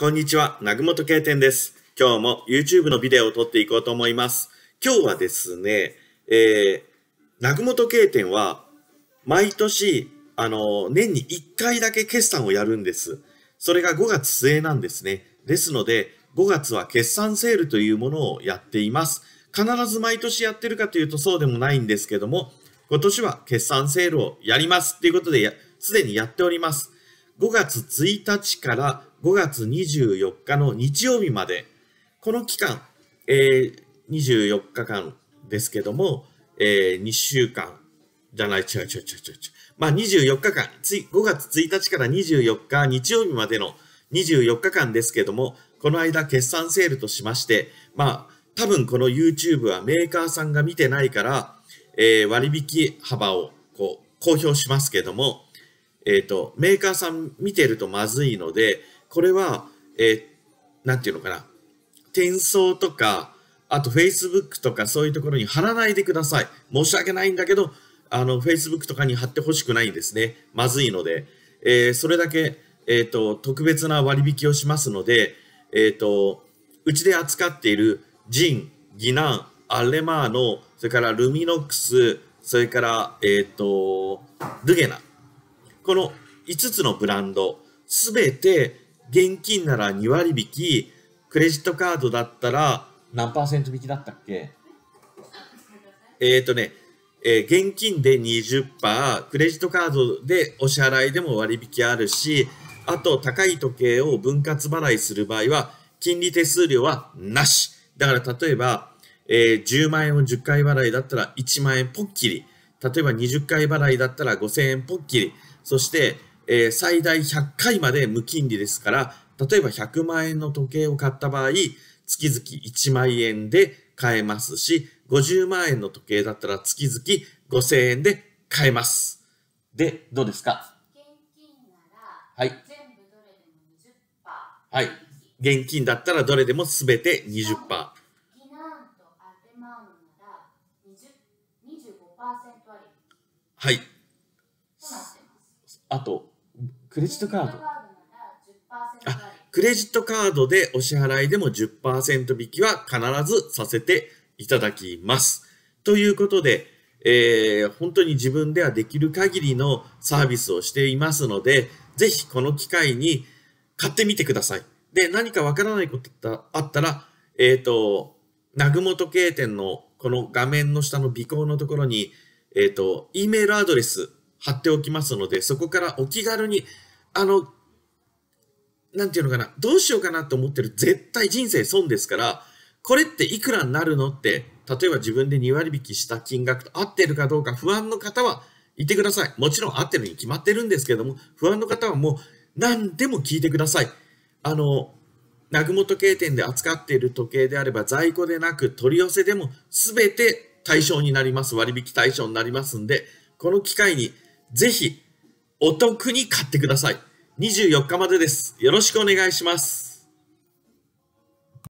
こんにちは、南雲とけです。今日も YouTube のビデオを撮っていこうと思います。今日はですね、えー、なぐもとけいは、毎年、あの、年に1回だけ決算をやるんです。それが5月末なんですね。ですので、5月は決算セールというものをやっています。必ず毎年やってるかというとそうでもないんですけども、今年は決算セールをやりますということで、すでにやっております。5月1日から5月24日の日曜日まで、この期間、えー、24日間ですけども、えー、2週間じゃない、違う違う違う違う。まあ24日間、つい5月1日から24日日曜日までの24日間ですけども、この間決算セールとしまして、まあ多分この YouTube はメーカーさんが見てないから、えー、割引幅をこう公表しますけども、えっ、ー、と、メーカーさん見てるとまずいので、これは、えー、なんていうのかな。転送とか、あと Facebook とかそういうところに貼らないでください。申し訳ないんだけど、あの、Facebook とかに貼ってほしくないんですね。まずいので。えー、それだけ、えっ、ー、と、特別な割引をしますので、えっ、ー、と、うちで扱っているジン、ギナン、アレマーノ、それからルミノックス、それから、えっ、と、ルゲナ。この5つのブランド、すべて現金なら2割引き、クレジットカードだったら何パーセント引きだったっけえっ、ー、とね、えー、現金で20%、クレジットカードでお支払いでも割引あるし、あと高い時計を分割払いする場合は、金利手数料はなし。だから例えば、えー、10万円を10回払いだったら1万円ポッキリ。例えば20回払いだったら5000円ポッキリ。そして、えー、最大100回まで無金利ですから、例えば100万円の時計を買った場合、月々1万円で買えますし、50万円の時計だったら月々5000円で買えます。で、どうですかはい。はい。現金だったらどれでもすべてまう2割。はい。あと、クレジットカード。あ、クレジットカードでお支払いでも10%引きは必ずさせていただきます。ということで、えー、本当に自分ではできる限りのサービスをしていますので、ぜひこの機会に買ってみてください。で、何かわからないことあったら、えっ、ー、と、南雲時計店のこの画面の下の尾行のところに、えっ、ー、と、E メールアドレス貼っておきますので、そこからお気軽に、あの、なんていうのかな、どうしようかなと思ってる、絶対人生損ですから、これっていくらになるのって、例えば自分で2割引きした金額と合ってるかどうか不安の方は言ってください。もちろん合ってるに決まってるんですけども、不安の方はもう何でも聞いてください。あの、南雲時計店で扱っている時計であれば在庫でなく取り寄せでも全て対象になります。割引対象になりますんで、この機会にぜひお得に買ってください。24日までです。よろしくお願いします。